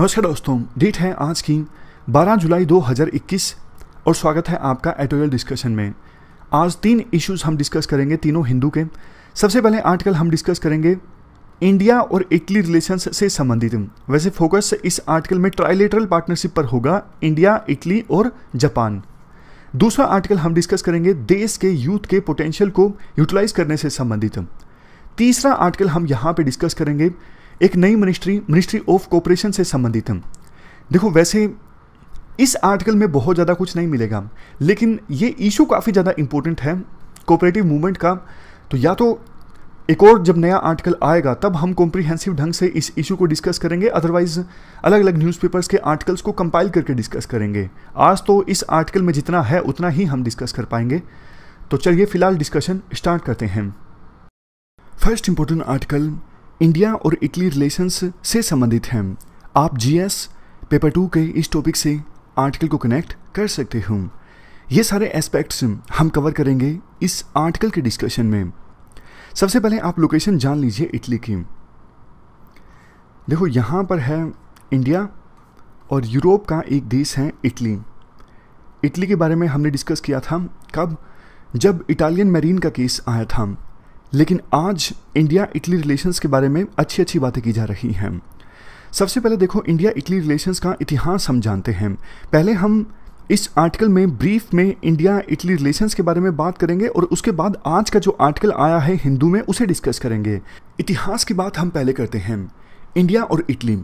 नमस्कार दोस्तों डेट है आज की 12 जुलाई 2021 और स्वागत है आपका एटोरियल डिस्कशन में आज तीन इश्यूज हम डिस्कस करेंगे तीनों हिंदू के सबसे पहले आर्टिकल हम डिस्कस करेंगे इंडिया और इटली रिलेशंस से संबंधित वैसे फोकस इस आर्टिकल में ट्राइलेटरल पार्टनरशिप पर होगा इंडिया इटली और जापान दूसरा आर्टिकल हम डिस्कस करेंगे देश के यूथ के पोटेंशियल को यूटिलाइज करने से संबंधित तीसरा आर्टिकल हम यहाँ पे डिस्कस करेंगे एक नई मिनिस्ट्री मिनिस्ट्री ऑफ कॉपरेशन से संबंधित है देखो वैसे इस आर्टिकल में बहुत ज़्यादा कुछ नहीं मिलेगा लेकिन ये इशू काफ़ी ज़्यादा इंपॉर्टेंट है कोऑपरेटिव मूवमेंट का तो या तो एक और जब नया आर्टिकल आएगा तब हम कॉम्प्रिहेंसिव ढंग से इस इशू को डिस्कस करेंगे अदरवाइज अलग अलग न्यूज़पेपर्स के आर्टिकल्स को कंपाइल करके डिस्कस करेंगे आज तो इस आर्टिकल में जितना है उतना ही हम डिस्कस कर पाएंगे तो चलिए फिलहाल डिस्कशन स्टार्ट करते हैं फर्स्ट इंपॉर्टेंट आर्टिकल इंडिया और इटली रिलेशंस से संबंधित हैं आप जीएस पेपर टू के इस टॉपिक से आर्टिकल को कनेक्ट कर सकते हो ये सारे एस्पेक्ट्स हम कवर करेंगे इस आर्टिकल के डिस्कशन में सबसे पहले आप लोकेशन जान लीजिए इटली की देखो यहाँ पर है इंडिया और यूरोप का एक देश है इटली इटली के बारे में हमने डिस्कस किया था कब जब इटालियन मेरीन का केस आया था लेकिन आज इंडिया इटली रिलेशंस के बारे में अच्छी अच्छी बातें की जा रही हैं सबसे पहले देखो इंडिया इटली रिलेशंस का इतिहास हम जानते हैं पहले हम इस आर्टिकल में ब्रीफ में इंडिया इटली रिलेशंस के बारे में बात करेंगे और उसके बाद आज का जो आर्टिकल आया है हिंदू में उसे डिस्कस करेंगे इतिहास की बात हम पहले करते हैं इंडिया और इटली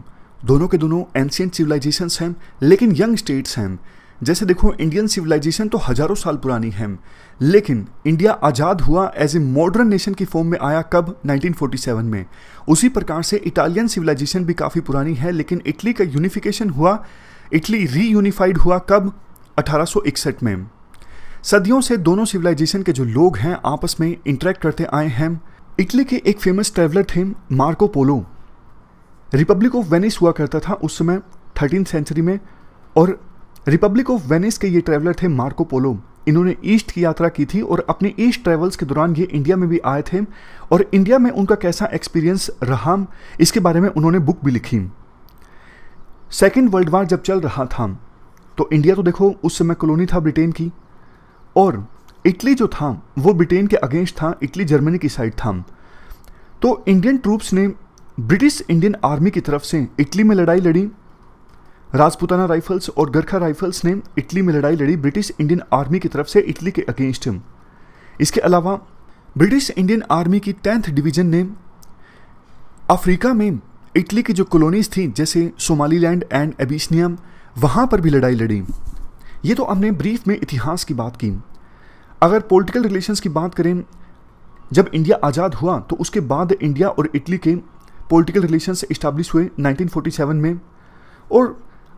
दोनों के दोनों एंशियंट सिविलाइजेशंस हैं लेकिन यंग स्टेट्स हैं जैसे देखो इंडियन सिविलाइजेशन तो हजारों साल पुरानी है लेकिन इंडिया आज़ाद हुआ एज ए मॉडर्न नेशन की फॉर्म में आया कब 1947 में उसी प्रकार से इटालियन सिविलाइजेशन भी काफ़ी पुरानी है लेकिन इटली का यूनिफिकेशन हुआ इटली रीयूनिफाइड हुआ कब 1861 में सदियों से दोनों सिविलाइजेशन के जो लोग हैं आपस में इंटरेक्ट करते आए हैं इटली के एक फेमस ट्रेवलर थे Marco Polo Republic of Venice हुआ करता था उस समय थर्टीन सेंचुरी में और रिपब्लिक ऑफ वेनिस के ये ट्रैवलर थे मार्को पोलो इन्होंने ईस्ट की यात्रा की थी और अपने ईस्ट ट्रैवल्स के दौरान ये इंडिया में भी आए थे और इंडिया में उनका कैसा एक्सपीरियंस रहा इसके बारे में उन्होंने बुक भी लिखी सेकेंड वर्ल्ड वार जब चल रहा था तो इंडिया तो देखो उस समय कॉलोनी था ब्रिटेन की और इटली जो था वो ब्रिटेन के अगेंस्ट था इटली जर्मनी की साइड था तो इंडियन ट्रूप्स ने ब्रिटिश इंडियन आर्मी की तरफ से इटली में लड़ाई लड़ी राजपूताना राइफल्स और गरखा राइफल्स ने इटली में लड़ाई लड़ी ब्रिटिश इंडियन आर्मी की तरफ से इटली के अगेंस्ट इसके अलावा ब्रिटिश इंडियन आर्मी की टेंथ डिवीजन ने अफ्रीका में इटली की जो कॉलोनीज थी जैसे सोमालीलैंड एंड एबिस्नियम वहाँ पर भी लड़ाई लड़ी ये तो हमने ब्रीफ में इतिहास की बात की अगर पॉलिटिकल रिलेशंस की बात करें जब इंडिया आज़ाद हुआ तो उसके बाद इंडिया और इटली के पॉलिटिकल रिलेशंस इस्टाब्लिश हुए 1947 में और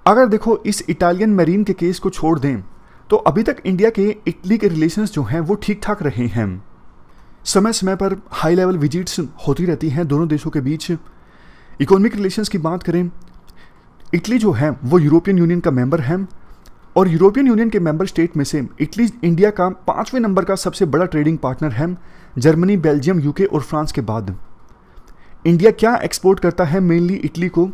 अगर देखो इस इटालियन मरीन के केस को छोड़ दें तो अभी तक इंडिया के इटली के रिलेशंस जो हैं वो ठीक ठाक रहे हैं समय समय पर हाई लेवल विजिट्स होती रहती हैं दोनों देशों के बीच इकोनॉमिक रिलेशंस की बात करें इटली जो है वो यूरोपियन यूनियन का मेंबर है और यूरोपियन यूनियन के मेंबर स्टेट में से इटली इंडिया का पाँचवें नंबर का सबसे बड़ा ट्रेडिंग पार्टनर है जर्मनी बेल्जियम यूके और फ्रांस के बाद इंडिया क्या एक्सपोर्ट करता है मेनली इटली को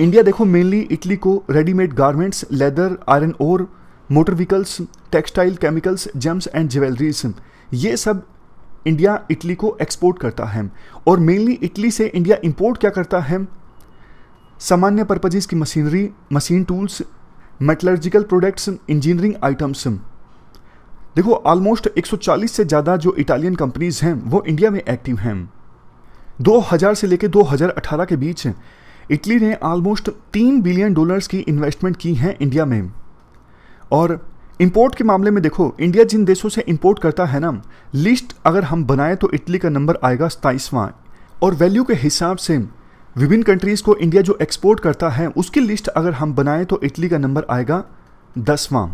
इंडिया देखो मेनली इटली को रेडीमेड गारमेंट्स लेदर आयरन और motor vehicles textile chemicals gems and jewelleries ये सब इंडिया इटली को एक्सपोर्ट करता है और मेनली इटली से इंडिया इंपोर्ट क्या करता है सामान्य पर्पजेज की machinery machine tools metallurgical products engineering items देखो ऑलमोस्ट 140 से ज़्यादा जो इटालियन कंपनीज हैं वो इंडिया में एक्टिव हैं 2000 से लेकर 2018 के बीच इटली ने ऑलमोस्ट तीन बिलियन डॉलर्स की इन्वेस्टमेंट की है इंडिया में और इंपोर्ट के मामले में देखो इंडिया जिन देशों से इंपोर्ट करता है ना लिस्ट अगर हम बनाएं तो इटली का नंबर आएगा सताइसवां और वैल्यू के हिसाब से विभिन्न कंट्रीज़ को इंडिया जो एक्सपोर्ट करता है उसकी लिस्ट अगर हम बनाएं तो इटली का नंबर आएगा दसवां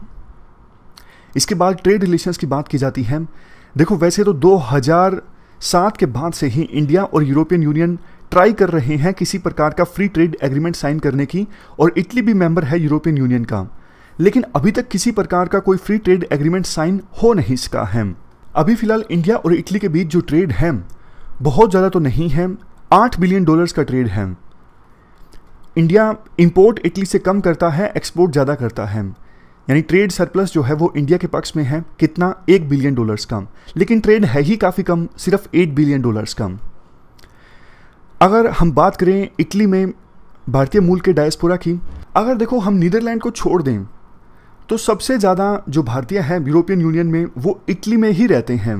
इसके बाद ट्रेड रिलेशंस की बात की जाती है देखो वैसे तो 2007 के बाद से ही इंडिया और यूरोपियन यूनियन ट्राई कर रहे हैं किसी प्रकार का फ्री ट्रेड एग्रीमेंट साइन करने की और इटली भी मेंबर है यूरोपियन यूनियन का लेकिन अभी तक किसी प्रकार का कोई फ्री ट्रेड एग्रीमेंट साइन हो नहीं सका है अभी फिलहाल इंडिया और इटली के बीच जो ट्रेड है बहुत ज़्यादा तो नहीं है आठ बिलियन डॉलर्स का ट्रेड है इंडिया इंपोर्ट इटली से कम करता है एक्सपोर्ट ज़्यादा करता है यानी ट्रेड सरप्लस जो है वो इंडिया के पक्ष में है कितना एक बिलियन डॉलर्स का लेकिन ट्रेड है ही काफ़ी कम सिर्फ एट बिलियन डॉलर्स का अगर हम बात करें इटली में भारतीय मूल के डायस्पोरा की अगर देखो हम नीदरलैंड को छोड़ दें तो सबसे ज़्यादा जो भारतीय हैं यूरोपियन यूनियन में वो इटली में ही रहते हैं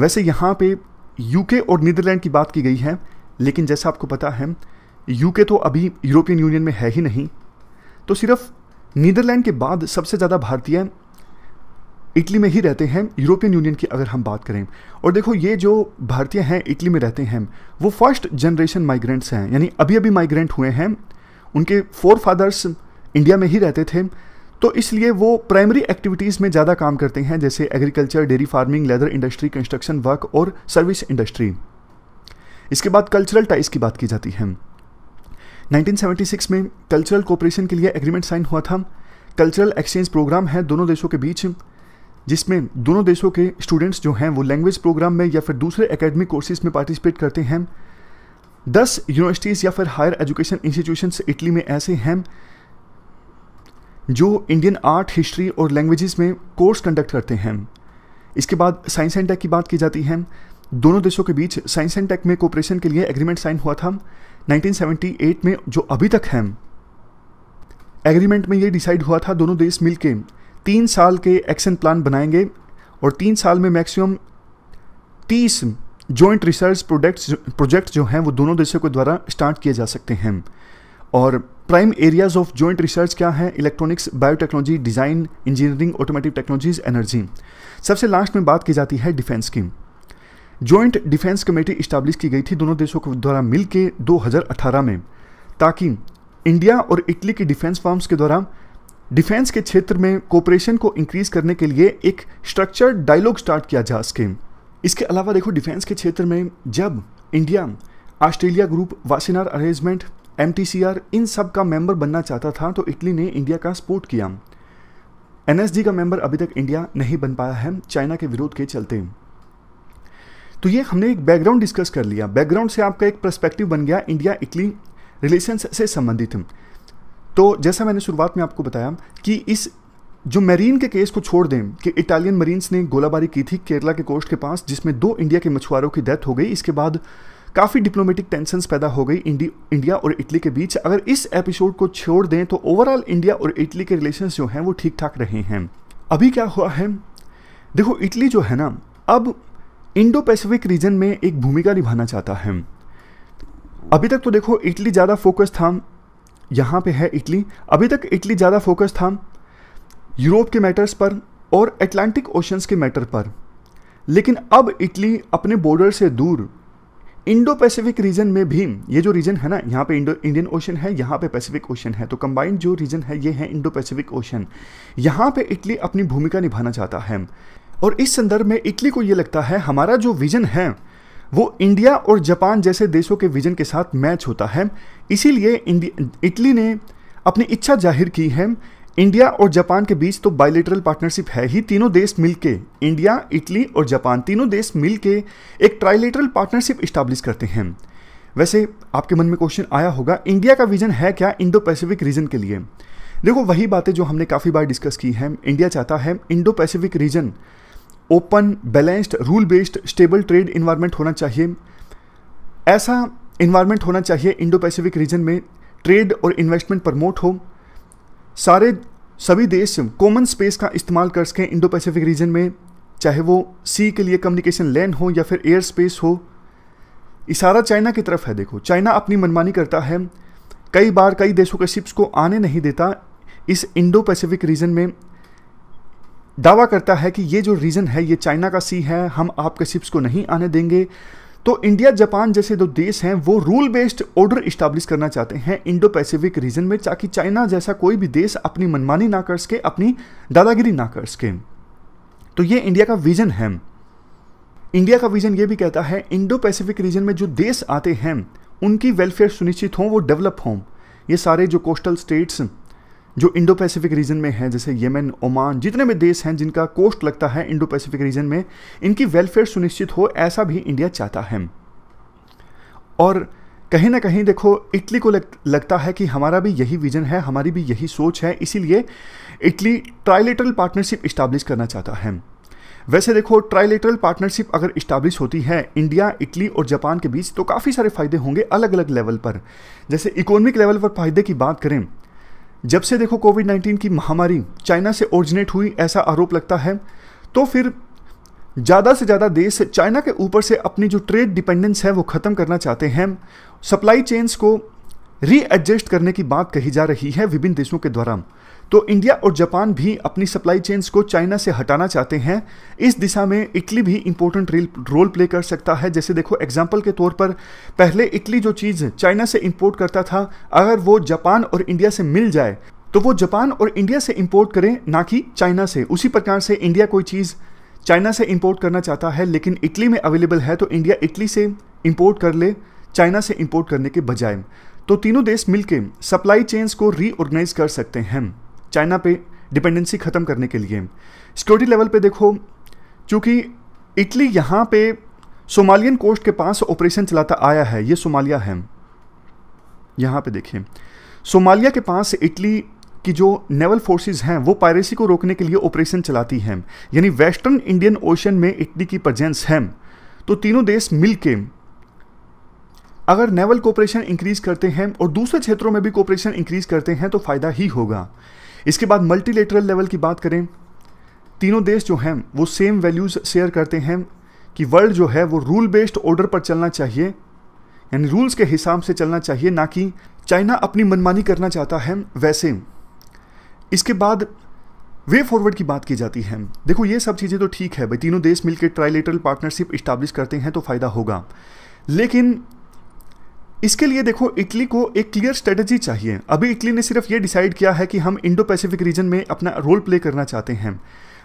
वैसे यहाँ पे यूके और नीदरलैंड की बात की गई है लेकिन जैसा आपको पता है यूके तो अभी यूरोपियन यूनियन में है ही नहीं तो सिर्फ नीदरलैंड के बाद सबसे ज़्यादा भारतीय इटली में ही रहते हैं यूरोपियन यूनियन की अगर हम बात करें और देखो ये जो भारतीय हैं इटली में रहते हैं वो फर्स्ट जनरेशन माइग्रेंट्स हैं यानी अभी अभी माइग्रेंट हुए हैं उनके फोर फादर्स इंडिया में ही रहते थे तो इसलिए वो प्राइमरी एक्टिविटीज़ में ज़्यादा काम करते हैं जैसे agriculture dairy farming leather industry construction work और सर्विस इंडस्ट्री इसके बाद कल्चरल टाइज की बात की जाती है 1976 में कल्चरल कोऑपरेशन के लिए एग्रीमेंट साइन हुआ था कल्चरल एक्सचेंज प्रोग्राम है दोनों देशों के बीच जिसमें दोनों देशों के स्टूडेंट्स जो हैं वो लैंग्वेज प्रोग्राम में या फिर दूसरे एकेडमिक कोर्सेज में पार्टिसिपेट करते हैं दस यूनिवर्सिटीज़ या फिर हायर एजुकेशन इंस्टीट्यूशंस इटली में ऐसे हैं जो इंडियन आर्ट हिस्ट्री और लैंग्वेजेस में कोर्स कंडक्ट करते हैं इसके बाद साइंस एंड टेक की बात की जाती है दोनों देशों के बीच साइंस एंड टेक में कोऑपरेशन के लिए एग्रीमेंट साइन हुआ था 1978 में जो अभी तक है एग्रीमेंट में ये डिसाइड हुआ था दोनों देश मिलके तीन साल के एक्शन प्लान बनाएंगे और तीन साल में मैक्सिमम तीस जॉइंट रिसर्च प्रोडक्ट्स प्रोजेक्ट जो हैं वो दोनों देशों के द्वारा स्टार्ट किए जा सकते हैं और prime areas of joint research क्या है electronics biotechnology design engineering automatic technologies energy सबसे लास्ट में बात की जाती है डिफेंस की जॉइंट डिफेंस कमेटी इस्टाब्लिश की गई थी दोनों देशों के द्वारा मिलकर दो में ताकि इंडिया और इटली की डिफेंस फॉर्म्स के द्वारा डिफेंस के क्षेत्र में कोऑपरेशन को इंक्रीज करने के लिए एक स्ट्रक्चर डायलॉग स्टार्ट किया जा सके इसके अलावा देखो डिफेंस के क्षेत्र में जब India Australia Group Wassenaar Arrangement M इन सब का मेंबर बनना चाहता था तो इटली ने इंडिया का सपोर्ट किया एन का मेंबर अभी तक इंडिया नहीं बन पाया है चाइना के विरोध के चलते तो ये हमने एक बैकग्राउंड डिस्कस कर लिया बैकग्राउंड से आपका एक प्रस्पेक्टिव बन गया इंडिया इटली रिलेशन से संबंधित तो जैसा मैंने शुरुआत में आपको बताया कि इस जो मेरीन के केस को छोड़ दें कि इटालियन मरीन्स ने गोलाबारी की थी केरला के कोस्ट के पास जिसमें दो इंडिया के मछुआरों की डेथ हो गई इसके बाद काफ़ी डिप्लोमेटिक टेंशनस पैदा हो गई इंडिया और इटली के बीच अगर इस एपिसोड को छोड़ दें तो ओवरऑल इंडिया और इटली के रिलेशंस जो हैं वो ठीक ठाक रहे हैं अभी क्या हुआ है देखो इटली जो है ना अब इंडो पैसिफिक रीजन में एक भूमिका निभाना चाहता है अभी तक तो देखो इटली ज़्यादा फोकस था यहाँ पे है इटली अभी तक इटली ज़्यादा फोकस था यूरोप के मैटर्स पर और अटलांटिक ओशंस के मैटर पर लेकिन अब इटली अपने बॉर्डर से दूर इंडो पैसिफिक रीजन में भी ये जो रीजन है ना यहाँ पे इंडो इंडियन ओशन है यहाँ पे पैसिफिक ओशन है तो कंबाइंड जो रीजन है ये है इंडो पैसिफिक ओशन यहाँ पे इटली अपनी भूमिका निभाना चाहता है और इस संदर्भ में इटली को ये लगता है हमारा जो विजन है वो इंडिया और जापान जैसे देशों के विजन के साथ मैच होता है इसीलिए इटली ने अपनी इच्छा जाहिर की है इंडिया और जापान के बीच तो बायलेटरल पार्टनरशिप है ही तीनों देश मिलके इंडिया इटली और जापान तीनों देश मिलके एक ट्राइलेटरल पार्टनरशिप इस्टाब्लिश करते हैं वैसे आपके मन में क्वेश्चन आया होगा इंडिया का विजन है क्या इंडो पैसिफिक रीजन के लिए देखो वही बातें जो हमने काफ़ी बार डिस्कस की हैं इंडिया चाहता है Indo Pacific region open balanced rule based stable trade environment होना चाहिए ऐसा इन्वायरमेंट होना चाहिए इंडो पैसिफिक रीजन में ट्रेड और इन्वेस्टमेंट प्रमोट हो सारे सभी देश कॉमन स्पेस का इस्तेमाल कर सकें इंडो पैसिफिक रीजन में चाहे वो सी के लिए कम्युनिकेशन लैंड हो या फिर एयर स्पेस हो इशारा चाइना की तरफ है देखो चाइना अपनी मनमानी करता है कई बार कई देशों के शिप्स को आने नहीं देता इस इंडो पैसिफिक रीजन में दावा करता है कि ये जो रीजन है ये चाइना का सी है हम आपके शिप्स को नहीं आने देंगे तो इंडिया जापान जैसे दो देश हैं वो रूल बेस्ड ऑर्डर इस्टेब्लिश करना चाहते हैं इंडो पैसिफिक रीजन में ताकि चाइना जैसा कोई भी देश अपनी मनमानी ना कर सके अपनी दादागिरी ना कर सके तो ये इंडिया का विजन है इंडिया का विजन ये भी कहता है इंडो पैसिफिक रीजन में जो देश आते हैं उनकी वेलफेयर सुनिश्चित हों वो डेवलप हों ये सारे जो कोस्टल स्टेट्स जो इंडो पैसिफिक रीजन में हैं जैसे यमन ओमान जितने भी देश हैं जिनका कोस्ट लगता है इंडो पैसिफिक रीजन में इनकी वेलफेयर सुनिश्चित हो ऐसा भी इंडिया चाहता है और कहीं ना कहीं देखो इटली को लग, लगता है कि हमारा भी यही विजन है हमारी भी यही सोच है इसीलिए इटली ट्राइलेटरल पार्टनरशिप इस्टाब्लिश करना चाहता है वैसे देखो ट्राइलेटरल पार्टनरशिप अगर इस्टाब्लिश होती है इंडिया इटली और जापान के बीच तो काफ़ी सारे फायदे होंगे अलग अलग लेवल पर जैसे इकोनॉमिक लेवल पर फायदे की बात करें जब से देखो कोविड नाइन्टीन की महामारी चाइना से ओरिजिनेट हुई ऐसा आरोप लगता है तो फिर ज़्यादा से ज़्यादा देश चाइना के ऊपर से अपनी जो ट्रेड डिपेंडेंस है वो ख़त्म करना चाहते हैं सप्लाई चेन्स को रीएडजस्ट करने की बात कही जा रही है विभिन्न देशों के द्वारा तो इंडिया और जापान भी अपनी सप्लाई चेन्स को चाइना से हटाना चाहते हैं इस दिशा में इटली भी इंपॉर्टेंट रोल प्ले कर सकता है जैसे देखो एग्जाम्पल के तौर पर पहले इटली जो चीज़ चाइना से इम्पोर्ट करता था अगर वो जापान और इंडिया से मिल जाए तो वो जापान और इंडिया से इंपोर्ट करें ना कि चाइना से उसी प्रकार से इंडिया कोई चीज़ चाइना से इंपोर्ट करना चाहता है लेकिन इटली में अवेलेबल है तो इंडिया इटली से इंपोर्ट कर ले चाइना से इंपोर्ट करने के बजाय तो तीनों देश मिलकर सप्लाई चेन्स को रीऑर्गेनाइज कर सकते हैं चाइना पे डिपेंडेंसी ख़त्म करने के लिए सिक्योरिटी लेवल पे देखो चूंकि इटली यहाँ पे सोमालियन कोस्ट के पास ऑपरेशन चलाता आया है ये सोमालिया है यहाँ पे देखें सोमालिया के पास इटली कि जो नेवल फोर्सेस हैं वो पायरेसी को रोकने के लिए ऑपरेशन चलाती हैं यानी वेस्टर्न इंडियन ओशन में इटली की प्रजेंस है तो तीनों देश मिलके अगर नेवल कोऑपरेशन इंक्रीज करते हैं और दूसरे क्षेत्रों में भी कोऑपरेशन इंक्रीज करते हैं तो फायदा ही होगा इसके बाद मल्टीलेटरल लेवल की बात करें तीनों देश जो हैं वो सेम वैल्यूज़ शेयर करते हैं कि वर्ल्ड जो है वो रूल बेस्ड ऑर्डर पर चलना चाहिए यानी रूल्स के हिसाब से चलना चाहिए ना कि चाइना अपनी मनमानी करना चाहता है वैसे इसके बाद वे फॉरवर्ड की बात की जाती है देखो ये सब चीज़ें तो ठीक है भाई तीनों देश मिलकर ट्राइलेटरल पार्टनरशिप इस्टाब्लिश करते हैं तो फ़ायदा होगा लेकिन इसके लिए देखो इटली को एक क्लियर स्ट्रेटजी चाहिए अभी इटली ने सिर्फ ये डिसाइड किया है कि हम इंडो पैसिफिक रीजन में अपना रोल प्ले करना चाहते हैं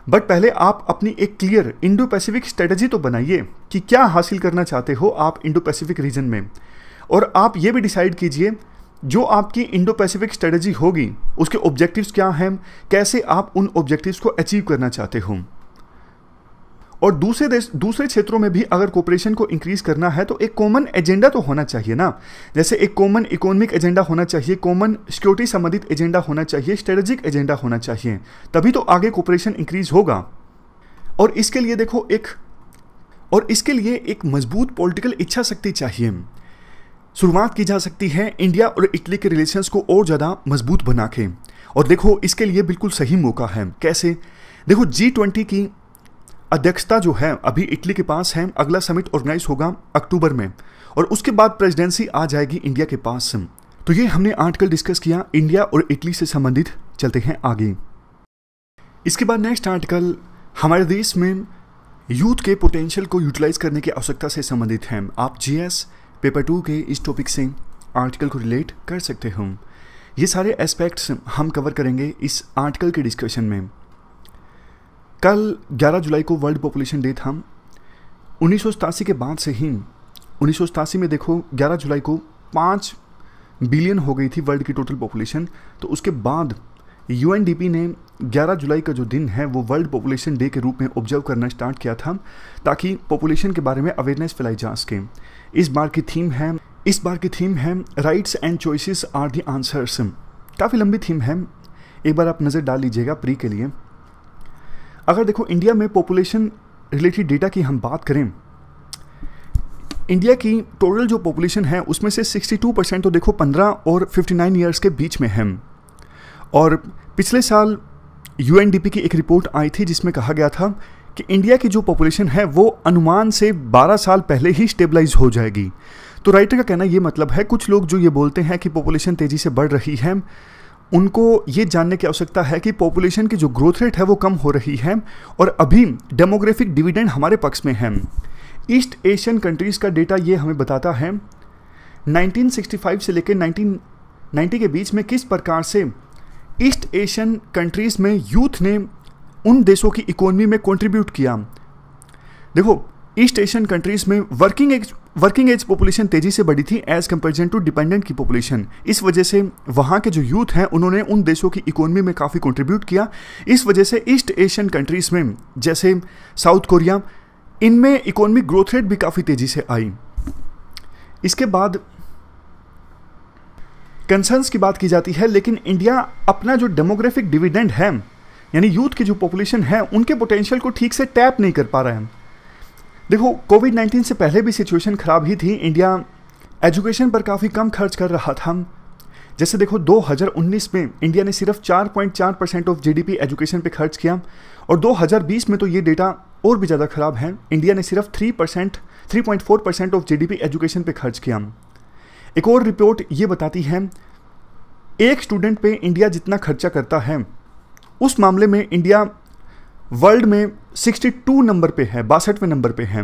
बट पहले आप अपनी एक क्लियर इंडो पैसिफिक स्ट्रेटजी तो बनाइए कि क्या हासिल करना चाहते हो आप इंडो पैसिफिक रीजन में और आप ये भी डिसाइड कीजिए जो आपकी इंडो पैसिफिक स्ट्रेटजी होगी उसके ऑब्जेक्टिव्स क्या हैं कैसे आप उन ऑब्जेक्टिव्स को अचीव करना चाहते हो और दूसरे देश दूसरे क्षेत्रों में भी अगर कोऑपरेशन को इंक्रीज करना है तो एक कॉमन एजेंडा तो होना चाहिए ना जैसे एक कॉमन इकोनॉमिक एजेंडा होना चाहिए कॉमन सिक्योरिटी संबंधित एजेंडा होना चाहिए स्ट्रेटेजिक एजेंडा होना चाहिए तभी तो आगे कोऑपरेशन इंक्रीज होगा और इसके लिए देखो एक और इसके लिए एक मजबूत पॉलिटिकल इच्छा शक्ति चाहिए शुरुआत की जा सकती है इंडिया और इटली के रिलेशंस को और ज़्यादा मजबूत बना के और देखो इसके लिए बिल्कुल सही मौका है कैसे देखो जी ट्वेंटी की अध्यक्षता जो है अभी इटली के पास है अगला समिट ऑर्गेनाइज होगा अक्टूबर में और उसके बाद प्रेसिडेंसी आ जाएगी इंडिया के पास तो ये हमने आर्टिकल डिस्कस किया इंडिया और इटली से संबंधित चलते हैं आगे इसके बाद नेक्स्ट आर्टिकल हमारे देश में यूथ के पोटेंशियल को यूटिलाइज करने की आवश्यकता से संबंधित है आप जीएस पेपर टू के इस टॉपिक से आर्टिकल को रिलेट कर सकते हो ये सारे एस्पेक्ट्स हम कवर करेंगे इस आर्टिकल के डिस्कशन में कल 11 जुलाई को वर्ल्ड पॉपुलेशन डे था उन्नीस के बाद से ही उन्नीस में देखो 11 जुलाई को पाँच बिलियन हो गई थी वर्ल्ड की टोटल पॉपुलेशन तो उसके बाद यू ने 11 जुलाई का जो दिन है वो वर्ल्ड पॉपुलेशन डे के रूप में ऑब्जर्व करना स्टार्ट किया था ताकि पॉपुलेशन के बारे में अवेयरनेस फैलाई जा सके इस बार की थीम है इस बार की थीम है rights and choices are the answers काफ़ी लंबी थीम है एक बार आप नज़र डाल लीजिएगा प्री के लिए अगर देखो इंडिया में पॉपुलेशन रिलेटेड डेटा की हम बात करें इंडिया की टोटल जो पॉपुलेशन है उसमें से 62 परसेंट तो देखो 15 और 59 इयर्स के बीच में है और पिछले साल यू की एक रिपोर्ट आई थी जिसमें कहा गया था कि इंडिया की जो पॉपुलेशन है वो अनुमान से 12 साल पहले ही स्टेबलाइज हो जाएगी तो राइटर का कहना ये मतलब है कुछ लोग जो ये बोलते हैं कि पॉपुलेशन तेज़ी से बढ़ रही है उनको ये जानने की आवश्यकता है कि पॉपुलेशन की जो ग्रोथ रेट है वो कम हो रही है और अभी डेमोग्राफिक डिविडेंड हमारे पक्ष में है ईस्ट एशियन कंट्रीज़ का डेटा ये हमें बताता है 1965 से लेकर 1990 के बीच में किस प्रकार से ईस्ट एशियन कंट्रीज़ में यूथ ने उन देशों की इकोनॉमी में कंट्रीब्यूट किया देखो ईस्ट एशियन कंट्रीज़ में working age working age population तेजी से बढ़ी थी एज कंपेरिजन टू डिपेंडेंट की पॉपुलेशन इस वजह से वहाँ के जो यूथ हैं उन्होंने उन देशों की इकोनॉमी में काफ़ी कंट्रीब्यूट किया इस वजह से ईस्ट एशियन कंट्रीज़ में जैसे साउथ कोरिया इनमें इकोनॉमिक ग्रोथ रेट भी काफ़ी तेज़ी से आई इसके बाद कंसर्न्स की बात की जाती है लेकिन इंडिया अपना जो डेमोग्राफिक डिविडेंड है यानी यूथ की जो पॉपुलेशन है उनके पोटेंशियल को ठीक से टैप नहीं कर पा रहा है देखो कोविड 19 से पहले भी सिचुएशन ख़राब ही थी इंडिया एजुकेशन पर काफ़ी कम खर्च कर रहा था जैसे देखो 2019 में इंडिया ने सिर्फ 4.4 परसेंट ऑफ जीडीपी एजुकेशन पे खर्च किया और 2020 में तो ये डेटा और भी ज़्यादा ख़राब है इंडिया ने सिर्फ 3 percent three percent of GDP education पे खर्च किया एक और रिपोर्ट ये बताती है एक स्टूडेंट पे इंडिया जितना खर्चा करता है उस मामले में इंडिया वर्ल्ड में 62 नंबर पे है बासठवें नंबर पे है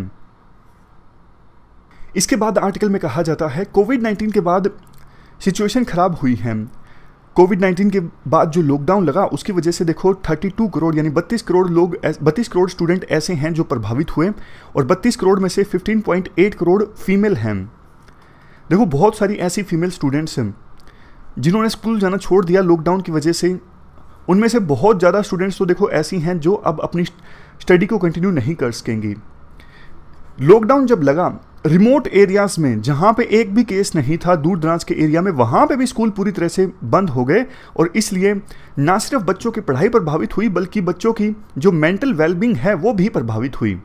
इसके बाद आर्टिकल में कहा जाता है कोविड 19 के बाद सिचुएशन ख़राब हुई है कोविड 19 के बाद जो लॉकडाउन लगा उसकी वजह से देखो 32 करोड़ यानी 32 करोड़ लोग 32 करोड़ स्टूडेंट ऐसे हैं जो प्रभावित हुए और 32 करोड़ में से 15.8 करोड़ फीमेल हैं देखो बहुत सारी ऐसी फीमेल स्टूडेंट्स हैं जिन्होंने स्कूल जाना छोड़ दिया लॉकडाउन की वजह से उनमें से बहुत ज़्यादा स्टूडेंट्स तो देखो ऐसी हैं जो अब अपनी स्टडी को कंटिन्यू नहीं कर सकेंगी लॉकडाउन जब लगा रिमोट एरियाज में जहां पे एक भी केस नहीं था दूर दराज के एरिया में वहां पे भी स्कूल पूरी तरह से बंद हो गए और इसलिए ना सिर्फ बच्चों की पढ़ाई प्रभावित हुई बल्कि बच्चों की जो मेंटल वेलबींग है वो भी प्रभावित हुई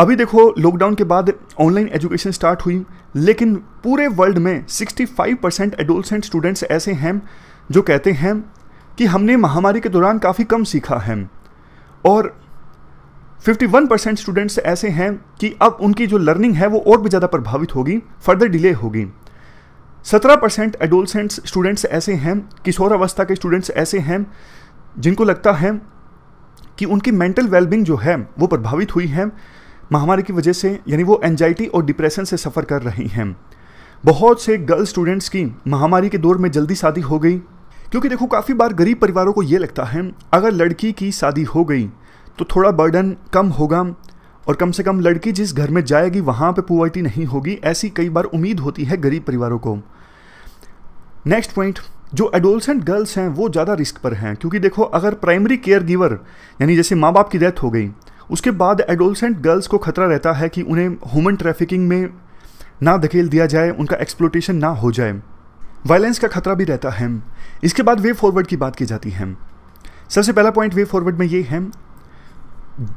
अभी देखो लॉकडाउन के बाद ऑनलाइन एजुकेशन स्टार्ट हुई लेकिन पूरे वर्ल्ड में 65 परसेंट एडोलसेंट स्टूडेंट्स ऐसे हैं जो कहते हैं कि हमने महामारी के दौरान काफ़ी कम सीखा है और 51 परसेंट स्टूडेंट्स ऐसे हैं कि अब उनकी जो लर्निंग है वो और भी ज़्यादा प्रभावित होगी फर्दर डिले होगी 17 परसेंट एडोलसेंट्स स्टूडेंट्स ऐसे हैं किशोर अवस्था के स्टूडेंट्स ऐसे हैं जिनको लगता है कि उनकी मेंटल वेलबिंग जो है वो प्रभावित हुई है महामारी की वजह से यानी वो एनजाइटी और डिप्रेशन से सफ़र कर रही हैं बहुत से गर्ल स्टूडेंट्स की महामारी के दौर में जल्दी शादी हो गई क्योंकि देखो काफ़ी बार गरीब परिवारों को ये लगता है अगर लड़की की शादी हो गई तो थोड़ा बर्डन कम होगा और कम से कम लड़की जिस घर में जाएगी वहाँ पे पुअर्टी नहीं होगी ऐसी कई बार उम्मीद होती है गरीब परिवारों को नेक्स्ट पॉइंट जो एडोलसेंट गर्ल्स हैं वो ज़्यादा रिस्क पर हैं क्योंकि देखो अगर प्राइमरी केयर गिवर यानी जैसे माँ बाप की डेथ हो गई उसके बाद एडोलसेंट गर्ल्स को खतरा रहता है कि उन्हें ह्यूमन ट्रैफिकिंग में ना धकेल दिया जाए उनका एक्सप्लोटेशन ना हो जाए वायलेंस का खतरा भी रहता है इसके बाद वे फॉरवर्ड की बात की जाती है सबसे पहला पॉइंट वे फॉरवर्ड में ये है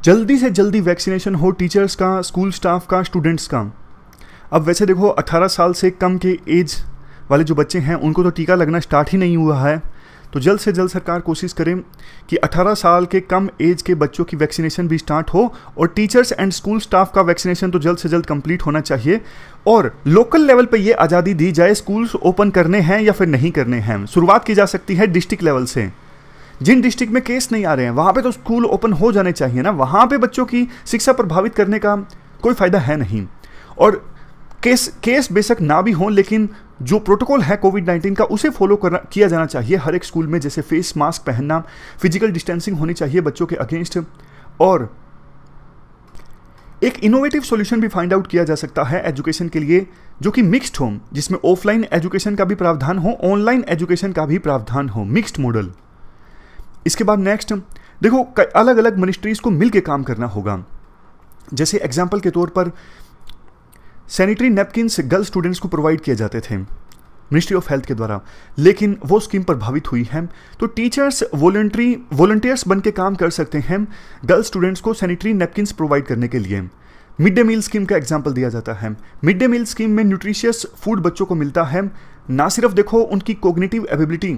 जल्दी से जल्दी वैक्सीनेशन हो टीचर्स का स्कूल स्टाफ का स्टूडेंट्स का अब वैसे देखो 18 साल से कम के एज वाले जो बच्चे हैं उनको तो टीका लगना स्टार्ट ही नहीं हुआ है तो जल्द से जल्द सरकार कोशिश करें कि 18 साल के कम एज के बच्चों की वैक्सीनेशन भी स्टार्ट हो और टीचर्स एंड स्कूल स्टाफ का वैक्सीनेशन तो जल्द से जल्द कंप्लीट होना चाहिए और लोकल लेवल पर यह आज़ादी दी जाए स्कूल्स ओपन करने हैं या फिर नहीं करने हैं शुरुआत की जा सकती है डिस्ट्रिक्ट लेवल से जिन डिस्ट्रिक्ट में केस नहीं आ रहे हैं वहाँ पे तो स्कूल ओपन हो जाने चाहिए ना वहाँ पे बच्चों की शिक्षा प्रभावित करने का कोई फ़ायदा है नहीं और केस केस बेशक ना भी हो लेकिन जो प्रोटोकॉल है कोविड 19 का उसे फॉलो करना किया जाना चाहिए हर एक स्कूल में जैसे फेस मास्क पहनना फिजिकल डिस्टेंसिंग होनी चाहिए बच्चों के अगेंस्ट और एक इनोवेटिव सॉल्यूशन भी फाइंड आउट किया जा सकता है एजुकेशन के लिए जो कि मिक्स्ड हो जिसमें ऑफलाइन एजुकेशन का भी प्रावधान हो ऑनलाइन एजुकेशन का भी प्रावधान हो मिक्स्ड मॉडल इसके बाद नेक्स्ट देखो अलग अलग मिनिस्ट्रीज़ को मिलकर काम करना होगा जैसे एग्जाम्पल के तौर पर सैनिटरी नैपकिनस गर्ल स्टूडेंट्स को प्रोवाइड किए जाते थे मिनिस्ट्री ऑफ हेल्थ के द्वारा लेकिन वो स्कीम प्रभावित हुई है तो टीचर्स वॉलेंट्री वॉल्टियर्स बन के काम कर सकते हैं गर्ल स्टूडेंट्स को सैनिटरी नैपकिन्स प्रोवाइड करने के लिए मिड डे मील स्कीम का एग्जाम्पल दिया जाता है मिड डे मील स्कीम में न्यूट्रिशियस फूड बच्चों को मिलता है ना सिर्फ देखो उनकी कोग्नेटिव एबिलिटी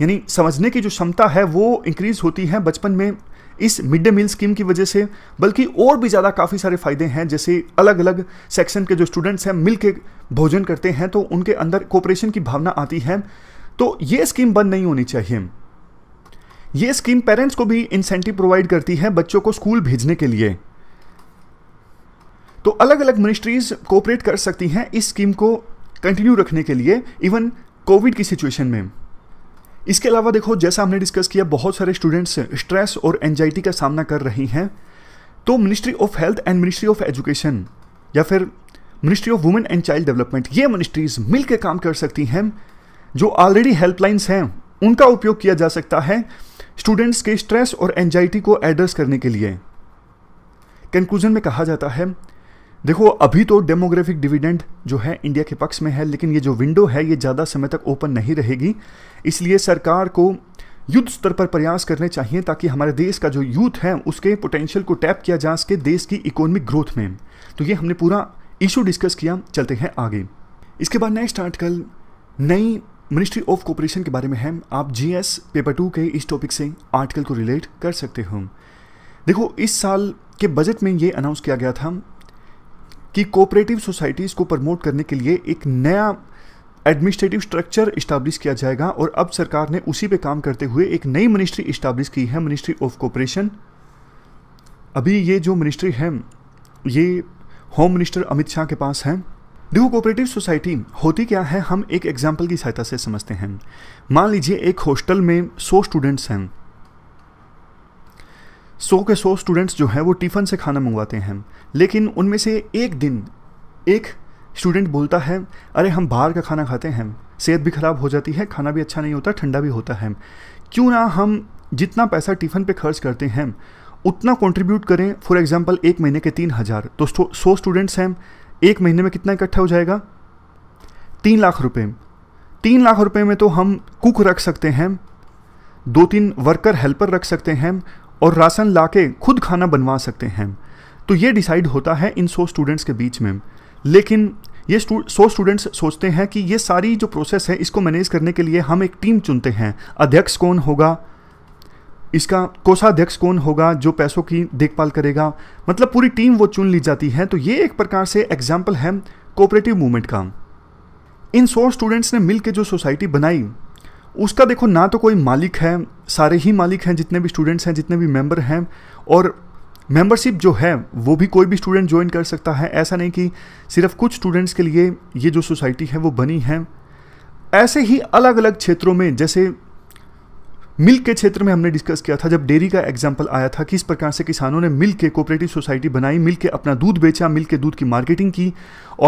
यानी समझने की जो क्षमता है वो इंक्रीज होती है बचपन में इस मिड डे मील स्कीम की वजह से बल्कि और भी ज़्यादा काफ़ी सारे फ़ायदे हैं जैसे अलग अलग सेक्शन के जो स्टूडेंट्स हैं मिल भोजन करते हैं तो उनके अंदर कोऑपरेशन की भावना आती है तो ये स्कीम बंद नहीं होनी चाहिए ये स्कीम पेरेंट्स को भी इंसेंटिव प्रोवाइड करती है बच्चों को स्कूल भेजने के लिए तो अलग अलग मिनिस्ट्रीज कोऑपरेट कर सकती हैं इस स्कीम को कंटिन्यू रखने के लिए इवन कोविड की सिचुएशन में इसके अलावा देखो जैसा हमने डिस्कस किया बहुत सारे स्टूडेंट्स स्ट्रेस और एनजाइटी का सामना कर रहे हैं तो ministry of health and ministry of education या फिर ministry of women and child development ये मिनिस्ट्रीज मिलकर काम कर सकती हैं जो ऑलरेडी हेल्पलाइंस हैं उनका उपयोग किया जा सकता है स्टूडेंट्स के स्ट्रेस और एनजाइटी को एड्रेस करने के लिए कंक्लूजन में कहा जाता है देखो अभी तो डेमोग्राफिक डिविडेंड जो है इंडिया के पक्ष में है लेकिन ये जो विंडो है ये ज़्यादा समय तक ओपन नहीं रहेगी इसलिए सरकार को युद्ध स्तर पर प्रयास करने चाहिए ताकि हमारे देश का जो यूथ है उसके पोटेंशियल को टैप किया जा सके देश की इकोनॉमिक ग्रोथ में तो ये हमने पूरा इशू डिस्कस किया चलते हैं आगे इसके बाद नेक्स्ट आर्टिकल नई मिनिस्ट्री ऑफ कॉपरेशन के बारे में है आप जीएस पेपर टू के इस टॉपिक से आर्टिकल को रिलेट कर सकते हो देखो इस साल के बजट में ये अनाउंस किया गया था कि कोऑपरेटिव सोसाइटीज़ को प्रमोट करने के लिए एक नया एडमिनिस्ट्रेटिव स्ट्रक्चर इस्टाब्लिश किया जाएगा और अब सरकार ने उसी पे काम करते हुए एक नई मिनिस्ट्री इस्टाब्लिश की है मिनिस्ट्री ऑफ कोऑपरेशन अभी ये जो मिनिस्ट्री है ये होम मिनिस्टर अमित शाह के पास है देखो कोऑपरेटिव सोसाइटी होती क्या है हम एक एग्जाम्पल की सहायता से समझते हैं मान लीजिए एक हॉस्टल में सौ स्टूडेंट्स हैं सौ के सौ स्टूडेंट्स जो हैं वो टिफ़न से खाना मंगवाते हैं लेकिन उनमें से एक दिन एक स्टूडेंट बोलता है अरे हम बाहर का खाना खाते हैं सेहत भी ख़राब हो जाती है खाना भी अच्छा नहीं होता ठंडा भी होता है क्यों ना हम जितना पैसा टिफ़न पे खर्च करते हैं उतना कंट्रीब्यूट करें फॉर एग्जांपल एक महीने के तीन हज़ार तो सौ स्टूडेंट्स हैं एक महीने में कितना इकट्ठा हो जाएगा तीन लाख रुपये तीन लाख रुपये में तो हम कुक रख सकते हैं दो तीन वर्कर हेल्पर रख सकते हैं और राशन ला के खुद खाना बनवा सकते हैं तो ये डिसाइड होता है इन सौ स्टूडेंट्स के बीच में लेकिन ये सौ स्टूडेंट्स सोचते हैं कि ये सारी जो प्रोसेस है इसको मैनेज करने के लिए हम एक टीम चुनते हैं अध्यक्ष कौन होगा इसका कोषाध्यक्ष कौन होगा जो पैसों की देखभाल करेगा मतलब पूरी टीम वो चुन ली जाती है तो ये एक प्रकार से एग्जाम्पल है कोऑपरेटिव मूवमेंट का इन सौ स्टूडेंट्स ने मिल जो सोसाइटी बनाई उसका देखो ना तो कोई मालिक है सारे ही मालिक हैं जितने भी स्टूडेंट्स हैं जितने भी मेंबर हैं और मेंबरशिप जो है वो भी कोई भी स्टूडेंट ज्वाइन कर सकता है ऐसा नहीं कि सिर्फ कुछ स्टूडेंट्स के लिए ये जो सोसाइटी है वो बनी है ऐसे ही अलग अलग क्षेत्रों में जैसे मिल्क के क्षेत्र में हमने डिस्कस किया था जब डेयरी का एग्जाम्पल आया था किस प्रकार से किसानों ने मिल के कोऑपरेटिव सोसाइटी बनाई मिल के अपना दूध बेचा मिल के दूध की मार्केटिंग की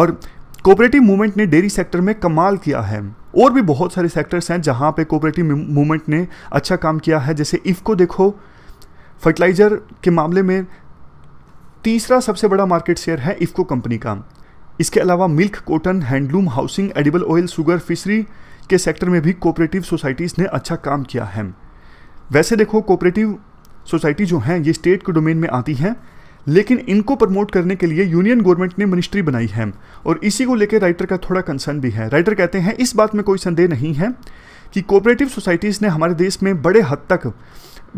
और कोऑपरेटिव मूवमेंट ने डेयरी सेक्टर में कमाल किया है और भी बहुत सारे सेक्टर्स हैं जहाँ पे कोऑपरेटिव मूवमेंट ने अच्छा काम किया है जैसे इफको देखो फर्टिलाइज़र के मामले में तीसरा सबसे बड़ा मार्केट शेयर है इफ़को कंपनी का इसके अलावा milk cotton handloom housing edible oil sugar fishery के सेक्टर में भी कोऑपरेटिव सोसाइटीज़ ने अच्छा काम किया है वैसे देखो कोऑपरेटिव सोसाइटी जो हैं ये स्टेट के डोमेन में आती हैं लेकिन इनको प्रमोट करने के लिए यूनियन गवर्नमेंट ने मिनिस्ट्री बनाई है और इसी को लेकर राइटर का थोड़ा कंसर्न भी है राइटर कहते हैं इस बात में कोई संदेह नहीं है कि कोऑपरेटिव सोसाइटीज़ ने हमारे देश में बड़े हद तक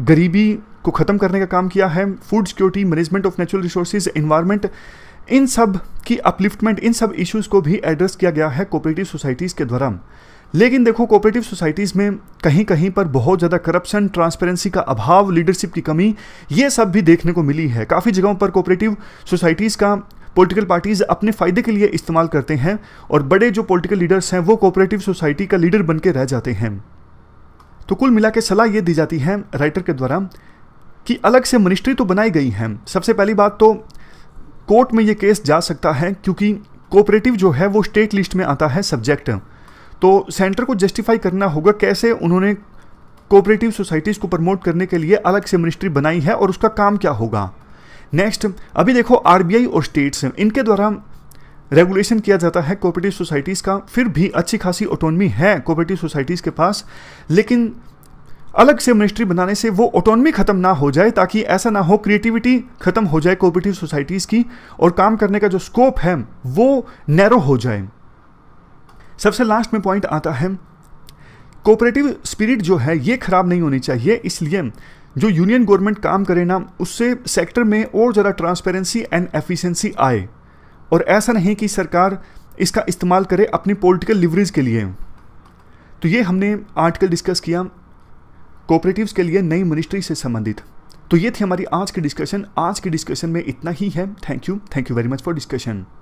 गरीबी को ख़त्म करने का काम किया है food security management of natural resources environment इन सब की अपलिफ्टमेंट इन सब इश्यूज़ को भी एड्रेस किया गया है कोऑपरेटिव सोसाइटीज़ के द्वारा लेकिन देखो कोऑपरेटिव सोसाइटीज़ में कहीं कहीं पर बहुत ज़्यादा करप्शन ट्रांसपेरेंसी का अभाव लीडरशिप की कमी ये सब भी देखने को मिली है काफ़ी जगहों पर कोऑपरेटिव सोसाइटीज़ का पॉलिटिकल पार्टीज़ अपने फ़ायदे के लिए इस्तेमाल करते हैं और बड़े जो पॉलिटिकल लीडर्स हैं वो कोऑपरेटिव सोसाइटी का लीडर बन के रह जाते हैं तो कुल मिला के सलाह ये दी जाती है राइटर के द्वारा कि अलग से मिनिस्ट्री तो बनाई गई है सबसे पहली बात तो कोर्ट में ये केस जा सकता है क्योंकि कोऑपरेटिव जो है वो स्टेट लिस्ट में आता है सब्जेक्ट तो सेंटर को जस्टिफाई करना होगा कैसे उन्होंने कोऑपरेटिव सोसाइटीज़ को प्रमोट करने के लिए अलग से मिनिस्ट्री बनाई है और उसका काम क्या होगा नेक्स्ट अभी देखो आरबीआई और स्टेट्स इनके द्वारा रेगुलेशन किया जाता है कोऑपरेटिव सोसाइटीज़ का फिर भी अच्छी खासी ऑटोनमी है कोऑपरेटिव सोसाइटीज़ के पास लेकिन अलग से मिनिस्ट्री बनाने से वो ऑटोनमी ख़त्म ना हो जाए ताकि ऐसा ना हो क्रिएटिविटी ख़त्म हो जाए कोऑपरेटिव सोसाइटीज़ की और काम करने का जो स्कोप है वो नैरो हो जाए सबसे लास्ट में पॉइंट आता है कोऑपरेटिव स्पिरिट जो है ये खराब नहीं होनी चाहिए इसलिए जो यूनियन गवर्नमेंट काम करे ना उससे सेक्टर में और ज़रा ट्रांसपेरेंसी एंड एफिशिएंसी आए और ऐसा नहीं कि सरकार इसका इस्तेमाल करे अपनी पॉलिटिकल लिवरेज के लिए तो ये हमने आर्टिकल डिस्कस किया कोऑपरेटिव्स के लिए नई मिनिस्ट्री से संबंधित तो ये थी हमारी आज की डिस्कशन आज की डिस्कशन में इतना ही है thank you thank you very much for discussion